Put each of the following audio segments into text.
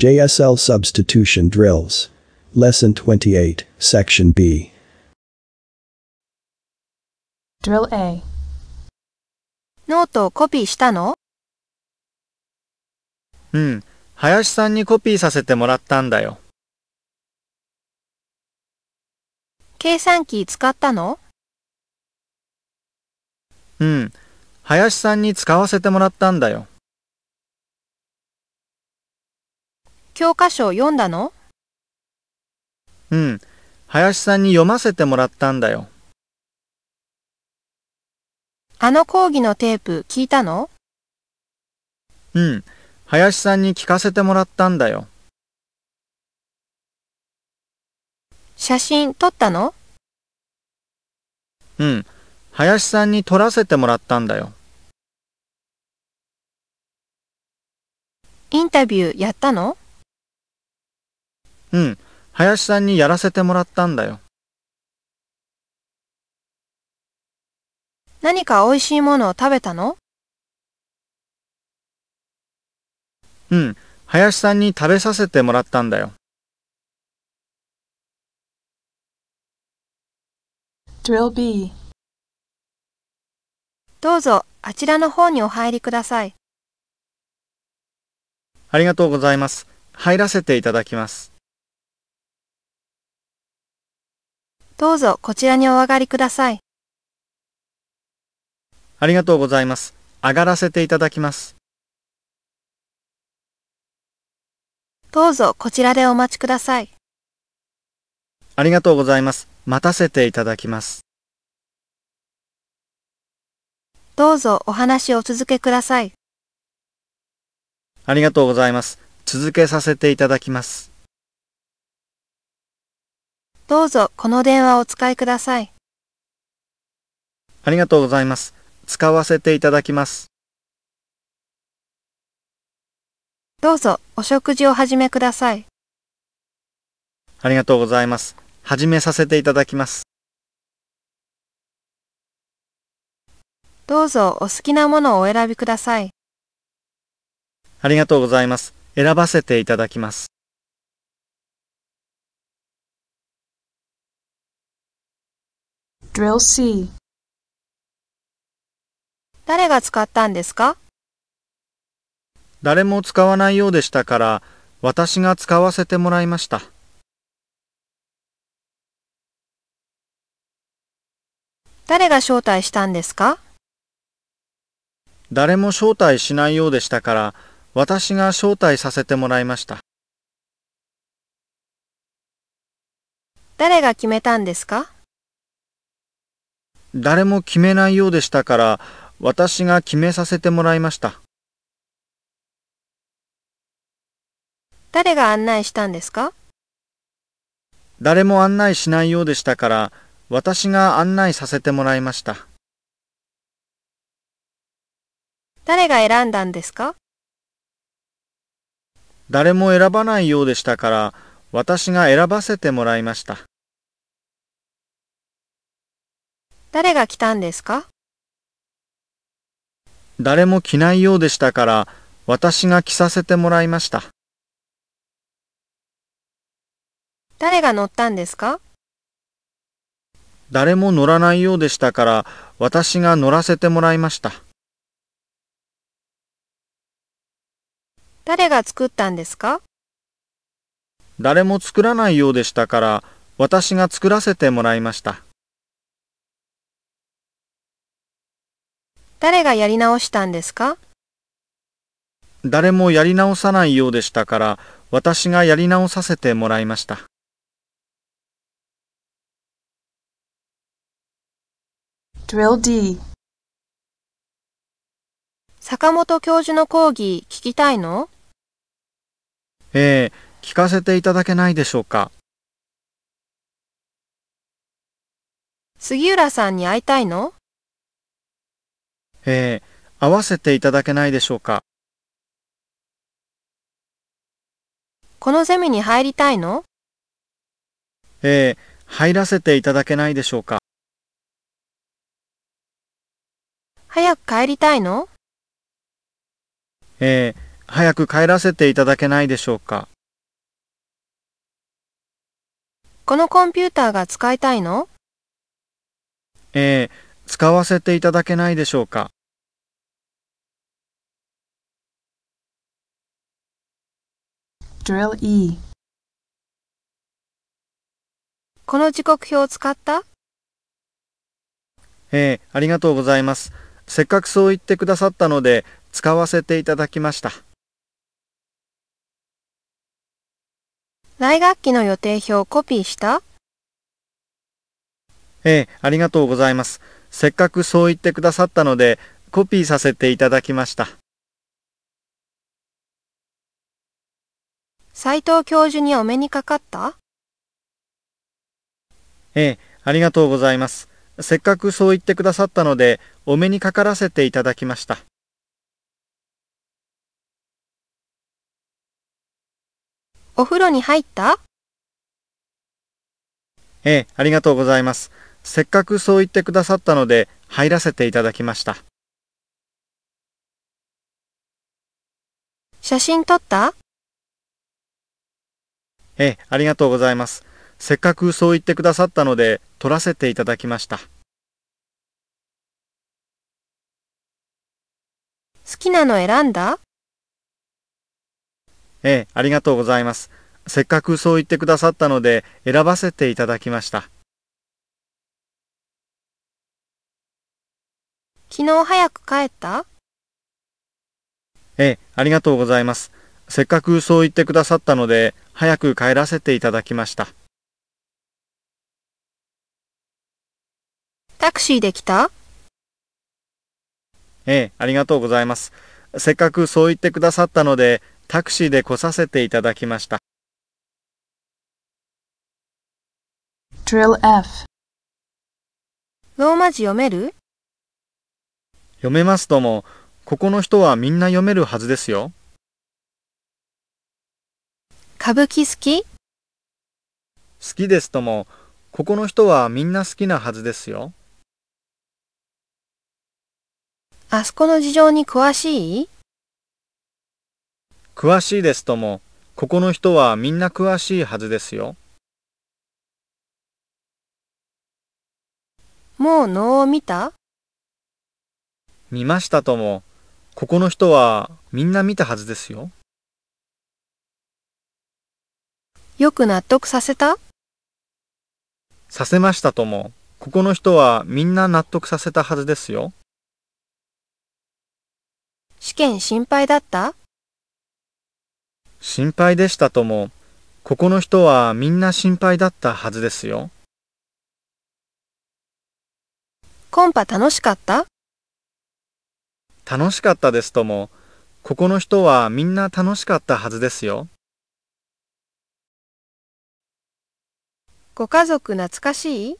JSL Substitution Drills. Lesson 28, Section B. Drill A. ノートをコピーしたのうん。林さんにコピーさせてもらったんだよ。計算機使ったのうん。林さんに使わせてもらったんだよ。教科書を読んだのうん、林さんに読ませてもらったんだよ。あの講義のテープ聞いたのうん、林さんに聞かせてもらったんだよ。写真撮ったのうん、林さんに撮らせてもらったんだよ。インタビューやったのうん、林さんにやらせてもらったんだよ。何か美味しいものを食べたのうん、林さんに食べさせてもらったんだよ。Drill B どうぞ、あちらの方にお入りください。ありがとうございます。入らせていただきます。どうぞこちらにお上がりください。ありがとうございます。上がらせていただきます。どうぞこちらでお待ちください。ありがとうございます。待たせていただきます。どうぞお話を続けください。ありがとうございます。続けさせていただきます。どうぞこの電話をお使いください。ありがとうございます。使わせていただきます。どうぞお食事を始めください。ありがとうございます。始めさせていただきます。どうぞお好きなものをお選びください。ありがとうございます。選ばせていただきます。Drill C 誰が使ったんですか誰も使わないようでしたから私が使わせてもらいました誰が招待したんですか誰も招待しないようでしたから私が招待させてもらいました誰が決めたんですか誰も決めないようでしたから、私が決めさせてもらいました。誰が案内したんですか誰も案内しないようでしたから、私が案内させてもらいました。誰が選んだんですか誰も選ばないようでしたから、私が選ばせてもらいました。誰が来たんですか誰も着ないようでしたから、私が着させてもらいました。誰が乗ったんですか誰も乗らないようでしたから、私が乗らせてもらいました。誰が作ったんですか誰も作らないようでしたから、私が作らせてもらいました。誰がやり直したんですか誰もやり直さないようでしたから、私がやり直させてもらいました。Drill D 坂本教授の講義聞きたいのええ聞かせていただけないでしょうか。杉浦さんに会いたいのえー、合わせていただけないでしょうか。このゼミに入りたいのえー、入らせていただけないでしょうか。早く帰りたいのえー、早く帰らせていただけないでしょうか。このコンピューターが使いたいのえー、使わせていただけないでしょうか。Drill E この時刻表を使ったええー、ありがとうございます。せっかくそう言ってくださったので、使わせていただきました。来学期の予定表をコピーしたええー、ありがとうございます。せっかくそう言ってくださったので、コピーさせていただきました。斉藤教授にお目にかかったええ、ありがとうございます。せっかくそう言ってくださったので、お目にかからせていただきました。お風呂に入ったええ、ありがとうございます。せっかくそう言ってくださったので、入らせていただきました。写真撮ったええ、ありがとうございます。せっかくそう言ってくださったので、撮らせていただきました。好きなの選んだええ、ありがとうございます。せっかくそう言ってくださったので、選ばせていただきました。昨日早く帰ったええ、ありがとうございます。せっかくそう言ってくださったので、早く帰らせていただきました。タクシーで来たええ、ありがとうございます。せっかくそう言ってくださったので、タクシーで来させていただきました。Drill F ローマ字読める読めますとも、ここの人はみんな読めるはずですよ。歌舞伎好き好きですとも、ここの人はみんな好きなはずですよ。あそこの事情に詳しい詳しいですとも、ここの人はみんな詳しいはずですよ。もう能を見た見ましたとも、ここの人はみんな見たはずですよ。よく納得させたさせましたとも、ここの人はみんな納得させたはずですよ。試験心配だった心配でしたとも、ここの人はみんな心配だったはずですよ。コンパ楽しかった楽しかったですとも、ここの人はみんな楽しかったはずですよ。ご家族懐かしい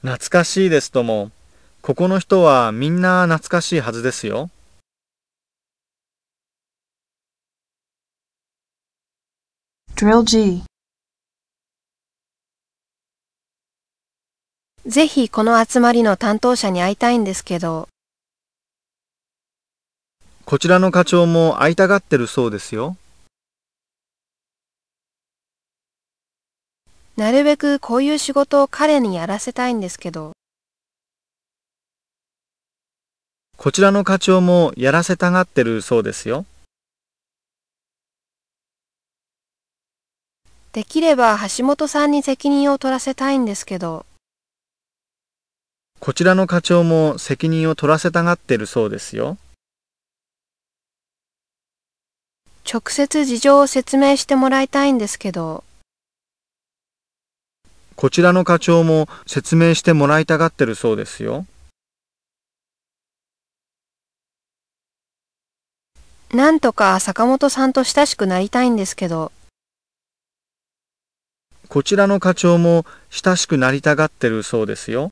懐かしいですとも、ここの人はみんな懐かしいはずですよ。Drill G ぜひこの集まりの担当者に会いたいんですけど。こちらの課長も会いたがってるそうですよ。なるべくこういう仕事を彼にやらせたいんですけど。こちらの課長もやらせたがってるそうですよ。できれば橋本さんに責任を取らせたいんですけど。こちらの課長も責任を取らせたがってるそうですよ。直接事情を説明してもらいたいんですけど。こちらの課長も説明してもらいたがってるそうですよ。なんとか坂本さんと親しくなりたいんですけど。こちらの課長も親しくなりたがってるそうですよ。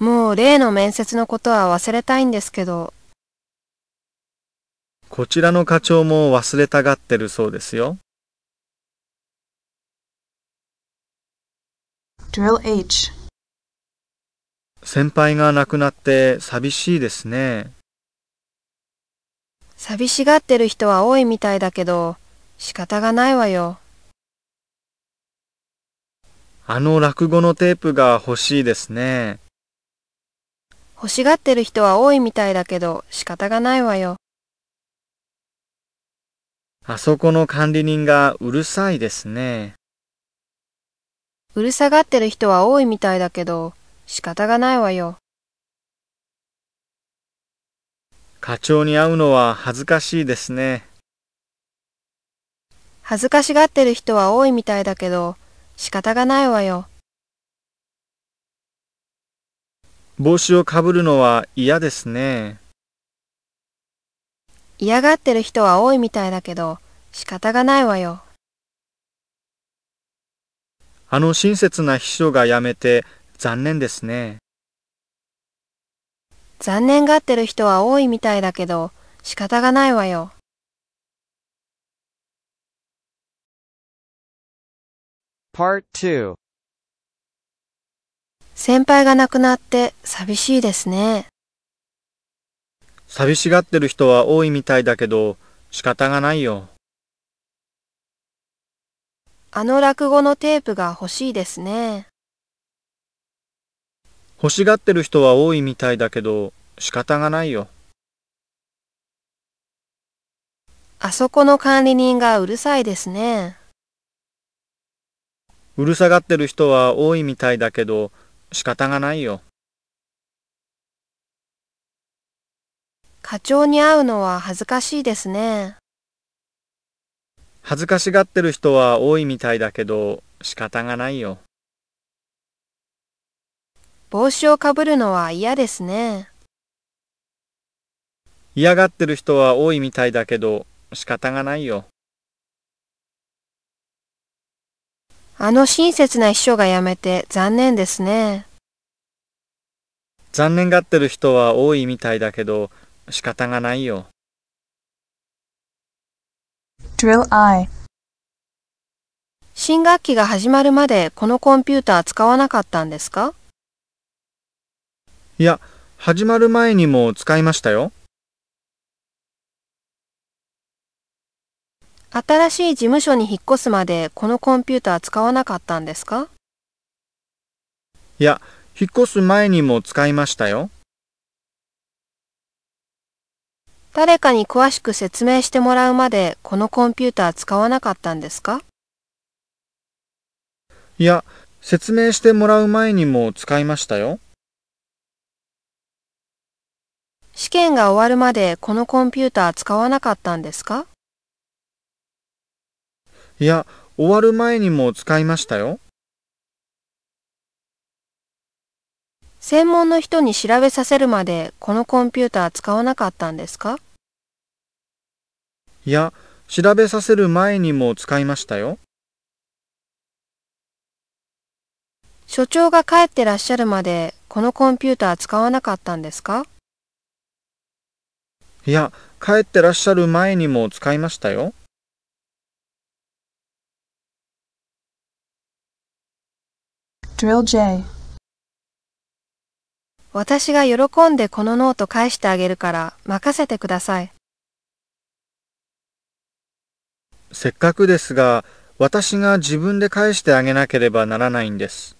もう例の面接のことは忘れたいんですけど。こちらの課長も忘れたがってるそうですよ。Drill H 先輩が亡くなって寂しいですね。寂しがってる人は多いみたいだけど、仕方がないわよ。あの落語のテープが欲しいですね。欲しがってる人は多いみたいだけど、仕方がないわよ。あそこの管理人がうるさいですね。うるさがってる人は多いみたいだけど、仕方がないわよ。課長に会うのは恥ずかしいですね。恥ずかしがってる人は多いみたいだけど、仕方がないわよ。帽子をかぶるのは嫌ですね。嫌がってる人は多いみたいだけど、仕方がないわよ。あの親切な秘書が辞めて残念ですね。残念がってる人は多いみたいだけど仕方がないわよ。Part 2先輩が亡くなって寂しいですね。寂しがってる人は多いみたいだけど仕方がないよ。あの落語のテープが欲しいですね。欲しがってる人は多いみたいだけど仕方がないよ。あそこの管理人がうるさいですね。うるさがってる人は多いみたいだけど仕方がないよ。課長に会うのは恥ずかしいですね。恥ずかしがってる人は多いみたいだけど仕方がないよ。帽子をかぶるのは嫌ですね。嫌がってる人は多いみたいだけど仕方がないよ。あの親切な秘書が辞めて残念ですね。残念がってる人は多いみたいだけど仕方がないよ。Drill I 新学期が始まるまでこのコンピューター使わなかったんですかいや、始まる前にも使いましたよ。新しい事務所に引っ越すまでこのコンピューター使わなかったんですかいや、引っ越す前にも使いましたよ。誰かに詳しく説明してもらうまでこのコンピューター使わなかったんですかいや、説明してもらう前にも使いましたよ。試験が終わるまでこのコンピューター使わなかったんですかいや、終わる前にも使いましたよ。専門の人に調べさせるまでこのコンピューター使わなかったんですかいや、調べさせる前にも使いましたよ。所長が帰ってらっしゃるまでこのコンピューター使わなかったんですかいや、帰ってらっしゃる前にも使いましたよ。Drill J 私が喜んでこのノート返してあげるから任せてください。せっかくですが、私が自分で返してあげなければならないんです。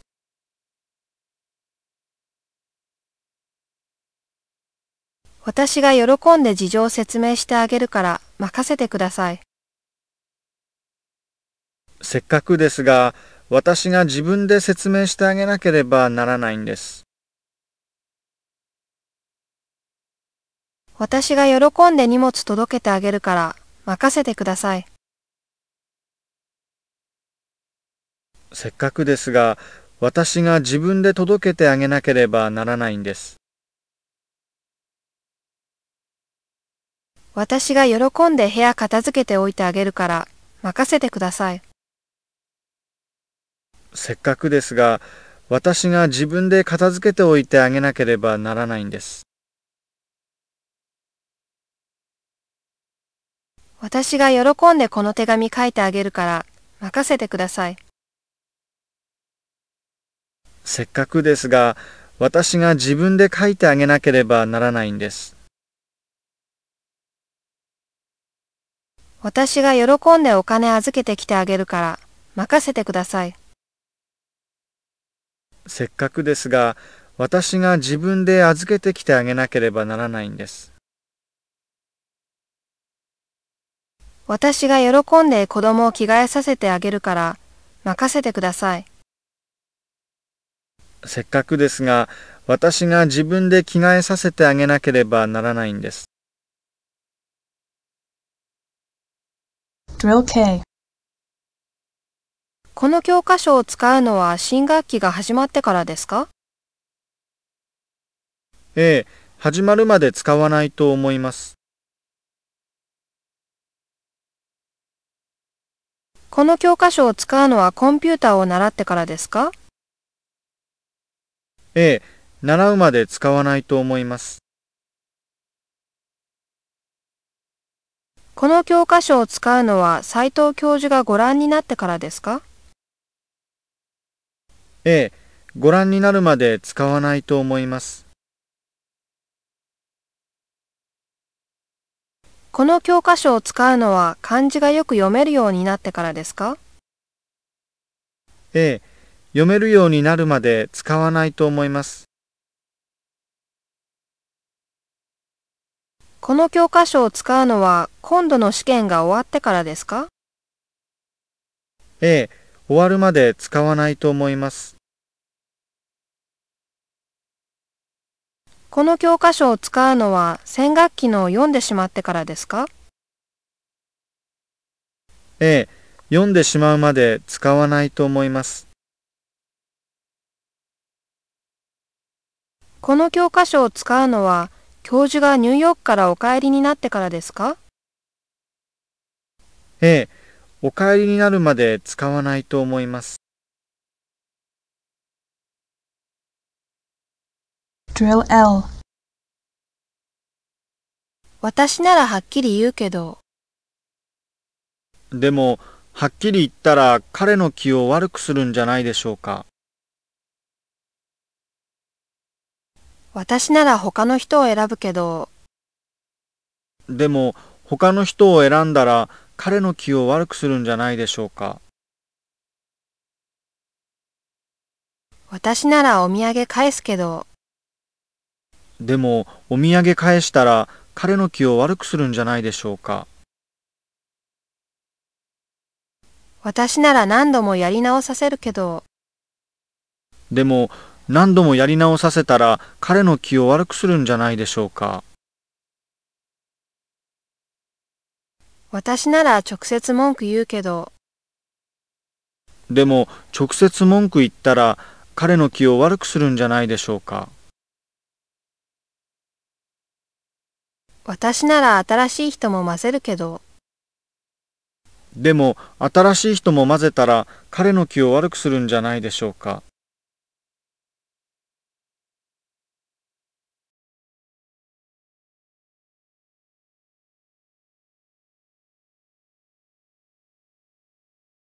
私が喜んで事情を説明してあげるから任せてください。せっかくですが、私が自分で説明してあげなければならないんです。私が喜んで荷物届けてあげるから任せてください。せっかくですが、私が自分で届けてあげなければならないんです。私が喜んで部屋片付けておいてあげるから任せてください。せっかくですが、私が自分で片付けておいてあげなければならないんです。私が喜んでこの手紙書いてあげるから任せてください。せっかくですが、私が自分で書いてあげなければならないんです。私が喜んでお金預けてきてあげるから任せてください。せっかくですが、私が自分で預けてきてあげなければならないんです。私が喜んで子供を着替えさせてあげるから、任せてください。せっかくですが、私が自分で着替えさせてあげなければならないんです。この教科書を使うのは新学期が始まってからですかええ、始まるまで使わないと思います。この教科書を使うのはコンピューターを習ってからですかええ、習うまで使わないと思います。この教科書を使うのは斉藤教授がご覧になってからですかええ、ご覧になるまで使わないと思います。この教科書を使うのは漢字がよく読めるようになってからですかええ、読めるようになるまで使わないと思います。この教科書を使うのは今度の試験が終わってからですかええ、終わるまで使わないと思います。この教科書を使うのは戦学期の読んでしまってからですかええ、読んでしまうまで使わないと思います。この教科書を使うのは教授がニューヨークからお帰りになってからですかええ、お帰りになるまで使わないと思います。Drill L 私ならはっきり言うけど。でも、はっきり言ったら彼の気を悪くするんじゃないでしょうか。私なら他の人を選ぶけど。でも、他の人を選んだら彼の気を悪くするんじゃないでしょうか。私ならお土産返すけど。でもお土産返したら彼の気を悪くするんじゃないでしょうか私なら何度もやり直させるけどでも何度もやり直させたら彼の気を悪くするんじゃないでしょうか私なら直接文句言うけどでも直接文句言ったら彼の気を悪くするんじゃないでしょうか私なら新しい人も混ぜるけど。でも新しい人も混ぜたら彼の気を悪くするんじゃないでしょうか。